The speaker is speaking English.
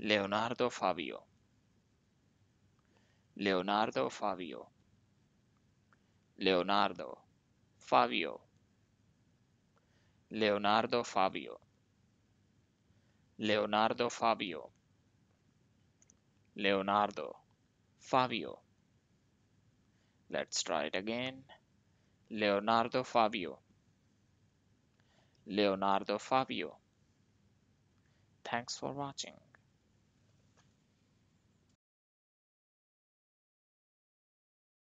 Leonardo Fabio. Leonardo Fabio. Leonardo Fabio. Leonardo Fabio. Leonardo Fabio. Leonardo Fabio. Let's try it again. Leonardo Fabio. Leonardo Fabio. Thanks for watching.